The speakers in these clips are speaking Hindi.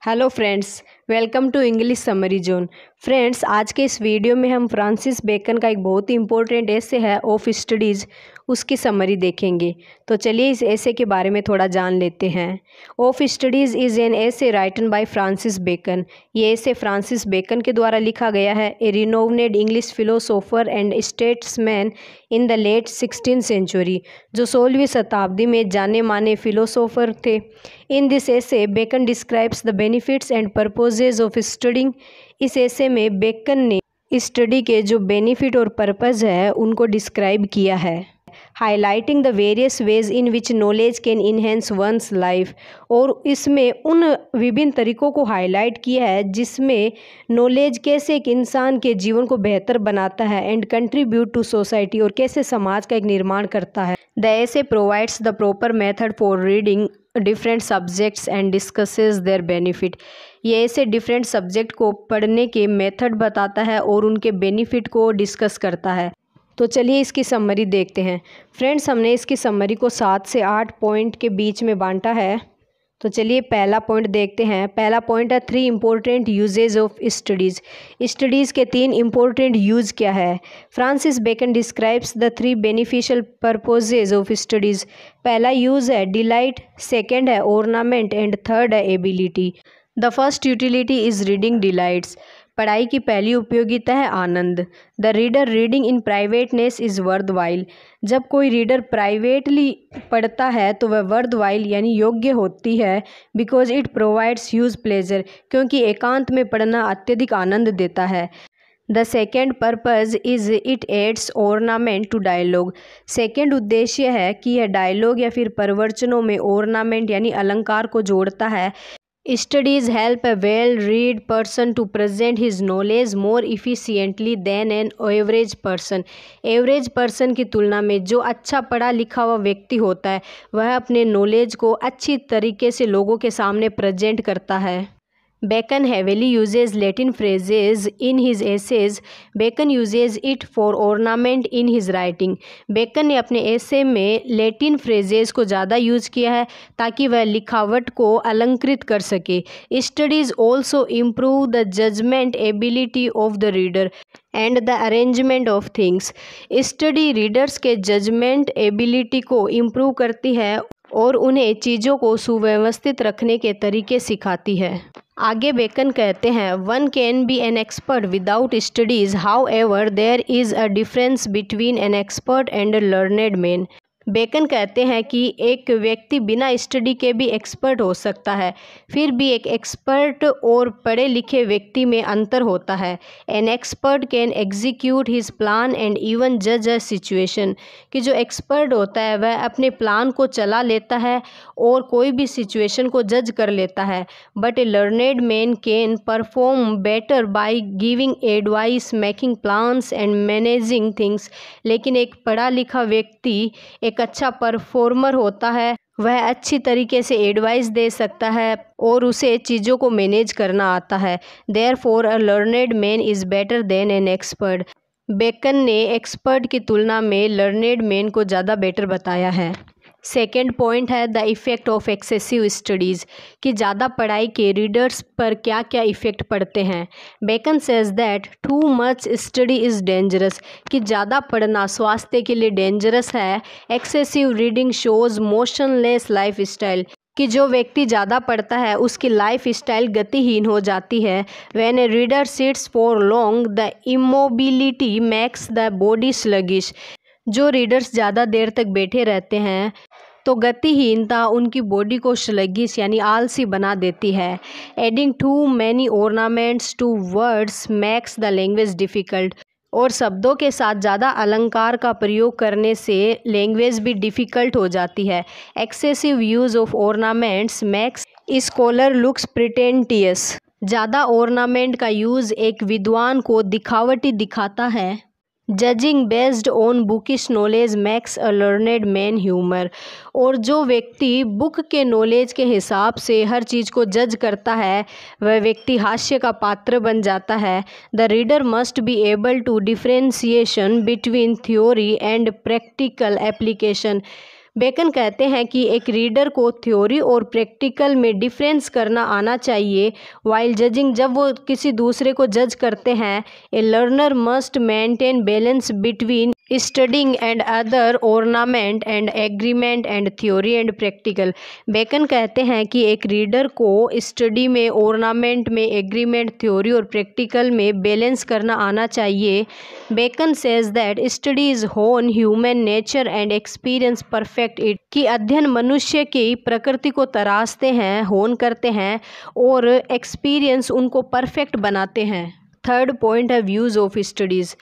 hello friends welcome to English summary zone friends आज के इस वीडियो में हम फ्रांसिस बेकन का एक बहुत ही इंपॉर्टेंट ऐसे है ऑफ स्टडीज़ उसकी समरी देखेंगे तो चलिए इस ऐसे के बारे में थोड़ा जान लेते हैं of studies is an essay written by Francis Bacon ये ऐसे फ्रांसिस बेकन के द्वारा लिखा गया है a renowned English philosopher and statesman in the late sixteen century जो सोलहवीं शताब्दी में जाने माने फिलोसोफर थे in this essay Bacon describes the benefits and purpose purposes of studying इस ऐसे में बेकन ने स्टडी के जो बेनिफिट और पर्पज़ है उनको डिस्क्राइब किया है highlighting the various ways in which knowledge can enhance one's life और इसमें उन विभिन्न तरीकों को हाईलाइट किया है जिसमें नॉलेज कैसे एक इंसान के जीवन को बेहतर बनाता है एंड कंट्रीब्यूट टू सोसाइटी और कैसे समाज का एक निर्माण करता है the essay provides the proper method for reading different subjects and discusses their benefit ये ऐसे डिफरेंट सब्जेक्ट को पढ़ने के मेथड बताता है और उनके बेनिफिट को डिस्कस करता है तो चलिए इसकी समरी देखते हैं फ्रेंड्स हमने इसकी समरी को सात से आठ पॉइंट के बीच में बांटा है तो चलिए पहला पॉइंट देखते हैं पहला पॉइंट है three important usages of studies studies के तीन इम्पोर्टेंट यूज़ क्या है Francis Bacon describes the three beneficial purposes of studies पहला यूज़ है डिलाइट सेकेंड है ऑर्नामेंट एंड थर्ड है ability the first utility is reading delights पढ़ाई की पहली उपयोगिता है आनंद the reader reading in privateness is worthwhile जब कोई रीडर प्राइवेटली पढ़ता है तो वह वर्द वाइल यानी योग्य होती है because it provides huge pleasure क्योंकि एकांत में पढ़ना अत्यधिक आनंद देता है the second purpose is it adds ornament to dialogue second उद्देश्य है कि यह डायलॉग या फिर प्रवचनों में ऑर्नामेंट यानी अलंकार को जोड़ता है studies help a well read person to present his knowledge more efficiently than an average person average person की तुलना में जो अच्छा पढ़ा लिखा हुआ व्यक्ति होता है वह अपने नॉलेज को अच्छी तरीके से लोगों के सामने प्रेजेंट करता है Bacon heavily uses Latin phrases in his essays. Bacon uses it for ornament in his writing. Bacon ने अपने ऐसे में लेटिन फ्रेजेज को ज़्यादा यूज किया है ताकि वह लिखावट को अलंकृत कर सके studies also improve the judgement ability of the reader and the arrangement of things study readers के जजमेंट एबिलिटी को इम्प्रूव करती है और उन्हें चीज़ों को सुव्यवस्थित रखने के तरीके सिखाती है आगे बेकन कहते हैं one can be an expert without studies however there is a difference between an expert and a learned man Bacon कहते हैं कि एक व्यक्ति बिना स्टडी के भी एक्सपर्ट हो सकता है फिर भी एक एक्सपर्ट और पढ़े लिखे व्यक्ति में अंतर होता है an expert can execute his plan and even जज अ सिचुएशन कि जो एक्सपर्ट होता है वह अपने प्लान को चला लेता है और कोई भी सिचुएशन को जज कर लेता है but a learned man can perform better by giving advice making plans and managing things लेकिन एक पढ़ा लिखा व्यक्ति एक एक अच्छा परफॉर्मर होता है वह अच्छी तरीके से एडवाइस दे सकता है और उसे चीज़ों को मैनेज करना आता है therefore a learned man is better than an expert Bacon ने एक्सपर्ट की तुलना में लर्नेड मैन को ज़्यादा बेटर बताया है सेकेंड पॉइंट है the effect of excessive studies कि ज़्यादा पढ़ाई के रीडर्स पर क्या क्या इफ़ेक्ट पड़ते हैं Bacon says that too much study is dangerous कि ज़्यादा पढ़ना स्वास्थ्य के लिए डेंजरस है excessive reading shows motionless lifestyle कि जो व्यक्ति ज़्यादा पढ़ता है उसकी लाइफ स्टाइल गतिहीन हो जाती है when a reader sits for long the immobility makes the body sluggish जो रीडर्स ज़्यादा देर तक बैठे रहते हैं तो गतिहीनता उनकी बॉडी को शलगिस यानी आलसी बना देती है adding too many ornaments to words makes the language difficult और शब्दों के साथ ज़्यादा अलंकार का प्रयोग करने से लैंग्वेज भी डिफ़िकल्ट हो जाती है excessive use of ornaments makes scholar looks pretentious ज़्यादा ऑर्नामेंट का यूज़ एक विद्वान को दिखावटी दिखाता है judging based on bookish knowledge makes a learned man humour और जो व्यक्ति बुक के नॉलेज के हिसाब से हर चीज़ को जज करता है वह व्यक्ति हास्य का पात्र बन जाता है the reader must be able to differentiation between theory and practical application Bacon कहते हैं कि एक रीडर को थ्योरी और प्रैक्टिकल में डिफरेंस करना आना चाहिए वाइल जजिंग जब वो किसी दूसरे को जज करते हैं a learner must maintain balance between studying and other ornament and agreement and theory and practical Bacon कहते हैं कि एक रीडर को स्टडी में ऑर्नामेंट में एग्रीमेंट थ्योरी और प्रैक्टिकल में बैलेंस करना आना चाहिए Bacon says that study is hone human nature and experience perfect it कि अध्ययन मनुष्य की प्रकृति को तराशते हैं होन करते हैं और एक्सपीरियंस उनको परफेक्ट बनाते हैं थर्ड पॉइंट है व्यूज़ ऑफ स्टडीज़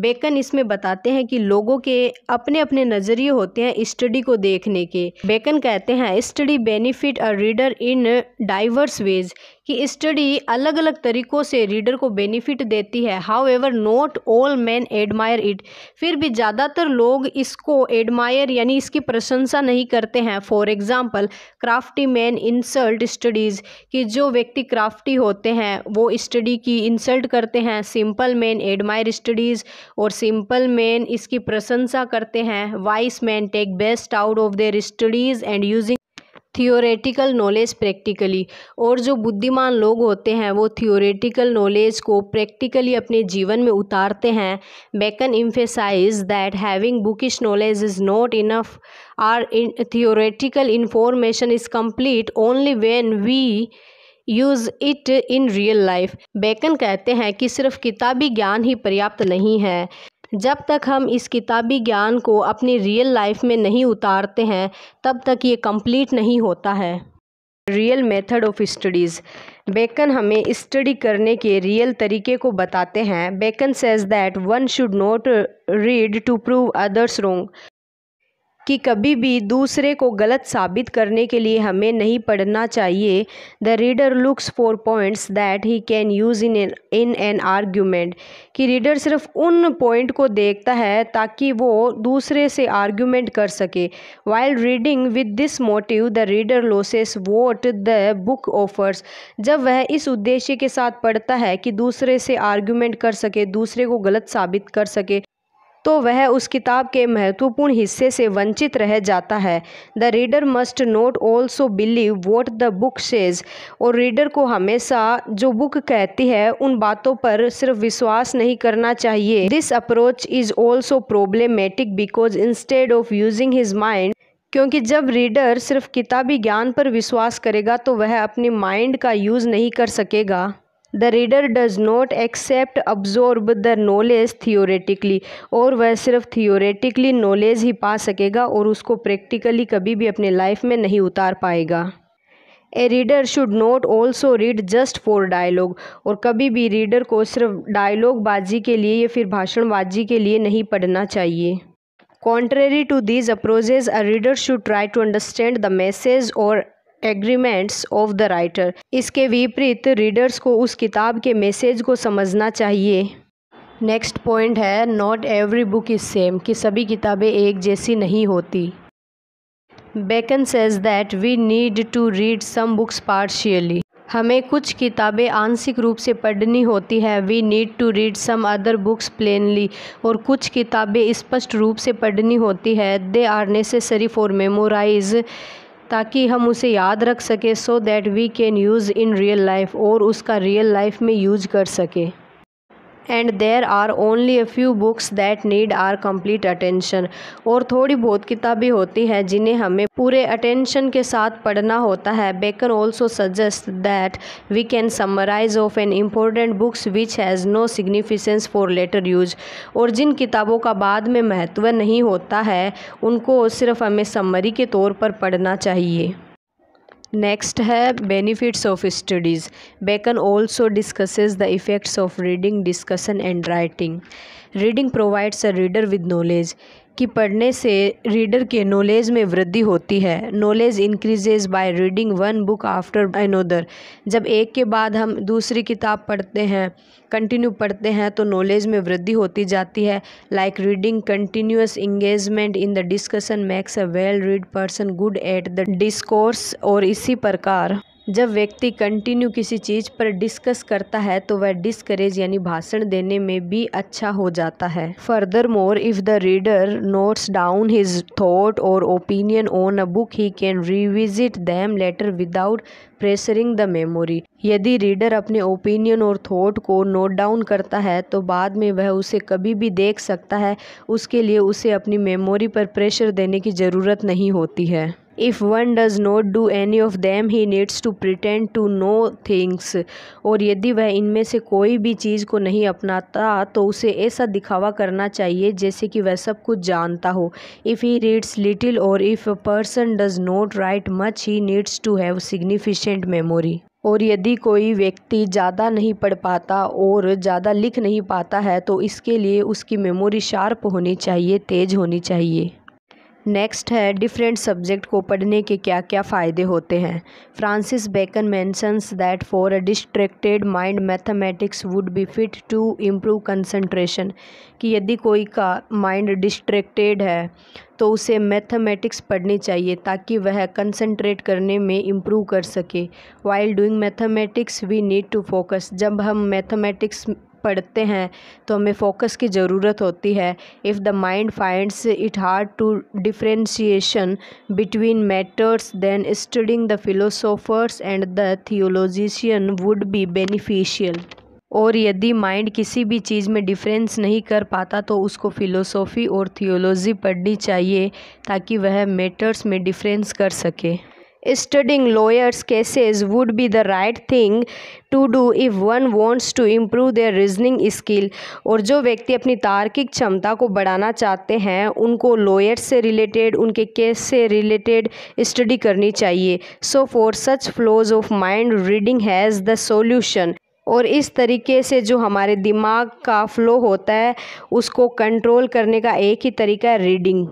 बेकन इसमें बताते हैं कि लोगों के अपने अपने नज़रिए होते हैं स्टडी को देखने के बेकन कहते हैं study benefit a reader in diverse ways कि स्टडी अलग अलग तरीक़ों से रीडर को बेनिफिट देती है however not all man admire it फिर भी ज़्यादातर लोग इसको एडमायर यानी इसकी प्रशंसा नहीं करते हैं for example crafty man insult studies कि जो व्यक्ति क्राफ्टी होते हैं वो स्टडी की इंसल्ट करते हैं सिंपल मैन एडमायर स्टडीज़ और सिंपल मैन इसकी प्रशंसा करते हैं wise man take best out of their studies and using theoretical knowledge practically और जो बुद्धिमान लोग होते हैं वो थियोरेटिकल नॉलेज को प्रैक्टिकली अपने जीवन में उतारते हैं Bacon emphasize that having bookish knowledge is not enough or in theoretical information is complete only when we use it in real life Bacon कहते हैं कि सिर्फ किताबी ज्ञान ही पर्याप्त नहीं है जब तक हम इस किताबी ज्ञान को अपनी रियल लाइफ में नहीं उतारते हैं तब तक ये कंप्लीट नहीं होता है real method of studies Bacon हमें स्टडी करने के रियल तरीके को बताते हैं Bacon says that one should not read to prove others wrong कि कभी भी दूसरे को गलत साबित करने के लिए हमें नहीं पढ़ना चाहिए the reader looks for points that he can use in in an argument कि रीडर सिर्फ उन पॉइंट को देखता है ताकि वो दूसरे से आर्ग्यूमेंट कर सके while reading with this motive the reader loses what the book offers जब वह इस उद्देश्य के साथ पढ़ता है कि दूसरे से आर्ग्यूमेंट कर सके दूसरे को गलत साबित कर सके तो वह उस किताब के महत्वपूर्ण हिस्से से वंचित रह जाता है the reader must not also believe what the book says और रीडर को हमेशा जो बुक कहती है उन बातों पर सिर्फ विश्वास नहीं करना चाहिए this approach is also problematic because instead of using his mind क्योंकि जब रीडर सिर्फ किताबी ज्ञान पर विश्वास करेगा तो वह अपने माइंड का यूज़ नहीं कर सकेगा the reader does not accept absorb the knowledge theoretically और वह सिर्फ थियोरेटिकली नॉलेज ही पा सकेगा और उसको प्रैक्टिकली कभी भी अपने लाइफ में नहीं उतार पाएगा a reader should not also read just for dialogue और कभी भी रीडर को सिर्फ डायलॉग बाजी के लिए या फिर भाषणबाजी के लिए नहीं पढ़ना चाहिए contrary to these approaches a reader should try to understand the message और एग्रीमेंट्स ऑफ द राइटर इसके विपरीत रीडर्स को उस किताब के मैसेज को समझना चाहिए नेक्स्ट पॉइंट है not every book is same कि सभी किताबें एक जैसी नहीं होती Bacon says that we need to read some books partially हमें कुछ किताबें आंशिक रूप से पढ़नी होती है we need to read some other books plainly और कुछ किताबें स्पष्ट रूप से पढ़नी होती है they are necessary for memorize ताकि हम उसे याद रख सकें so that we can use in real life और उसका रियल लाइफ में यूज कर सकें and there are only a few books that need our complete attention और थोड़ी बहुत किताबें होती हैं जिन्हें हमें पूरे अटेंशन के साथ पढ़ना होता है Bacon also suggest that we can summarise of an important books which has no significance for later use और जिन किताबों का बाद में महत्व नहीं होता है उनको सिर्फ हमें समरी के तौर पर पढ़ना चाहिए Next है benefits of studies. Bacon also discusses the effects of reading, discussion and writing. Reading provides a reader with knowledge. कि पढ़ने से रीडर के नॉलेज में वृद्धि होती है knowledge increases by reading one book after another जब एक के बाद हम दूसरी किताब पढ़ते हैं कंटिन्यू पढ़ते हैं तो नॉलेज में वृद्धि होती जाती है like reading continuous engagement in the discussion makes a well read person good at the discourse और इसी प्रकार जब व्यक्ति कंटिन्यू किसी चीज़ पर डिस्कस करता है तो वह डिस्करेज यानी भाषण देने में भी अच्छा हो जाता है furthermore if the reader notes down his thought और opinion on a book he can revisit them later without pressuring the memory यदि रीडर अपने ओपिनियन और थॉट को नोट डाउन करता है तो बाद में वह उसे कभी भी देख सकता है उसके लिए उसे अपनी मेमोरी पर प्रेशर देने की ज़रूरत नहीं होती है if one does not do any of them he needs to pretend to know things और यदि वह इनमें से कोई भी चीज़ को नहीं अपनाता तो उसे ऐसा दिखावा करना चाहिए जैसे कि वह सब कुछ जानता हो इफ़ ही रीड्स लिटिल और if a person does not write much he needs to have significant memory और यदि कोई व्यक्ति ज़्यादा नहीं पढ़ पाता और ज़्यादा लिख नहीं पाता है तो इसके लिए उसकी मेमोरी शार्प होनी चाहिए तेज़ होनी चाहिए नेक्स्ट है डिफरेंट सब्जेक्ट को पढ़ने के क्या क्या फ़ायदे होते हैं Francis Bacon mentions that for a distracted mind mathematics would be fit to improve concentration कि यदि कोई का माइंड डिस्ट्रैक्टेड है तो उसे मैथमेटिक्स पढ़नी चाहिए ताकि वह कंसंट्रेट करने में इम्प्रूव कर सके while doing mathematics we need to focus जब हम मैथमेटिक्स पढ़ते हैं तो हमें फोकस की ज़रूरत होती है if the mind finds it hard to differentiation between matters then studying the philosophers and the theologian would be beneficial और यदि माइंड किसी भी चीज़ में डिफरेंस नहीं कर पाता तो उसको फिलोसोफ़ी और थियोलॉजी पढ़नी चाहिए ताकि वह मैटर्स में डिफरेंस कर सके Studying lawyers' cases would be the right thing to do if one wants to improve their reasoning skill और जो व्यक्ति अपनी तार्किक क्षमता को बढ़ाना चाहते हैं उनको लॉयर्स से रिलेटेड उनके केस से रिलेटेड स्टडी करनी चाहिए so for such flaws of mind reading has the solution और इस तरीके से जो हमारे दिमाग का फ्लो होता है उसको कंट्रोल करने का एक ही तरीका है रीडिंग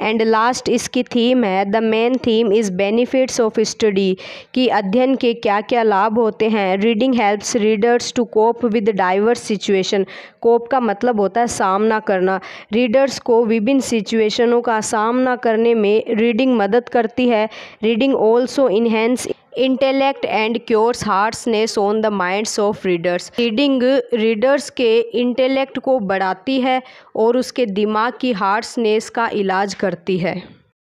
एंड लास्ट इसकी थीम है the main theme is benefits of study कि अध्ययन के क्या क्या लाभ होते हैं reading helps readers to cope with diverse situation cope का मतलब होता है सामना करना रीडर्स को विभिन्न सिचुएशनों का सामना करने में रीडिंग मदद करती है reading also enhance intellect and cures hearts ने सोन the minds of readers reading readers के इंटेलेक्ट को बढ़ाती है और उसके दिमाग की हार्ट्स ने इसका इलाज करती है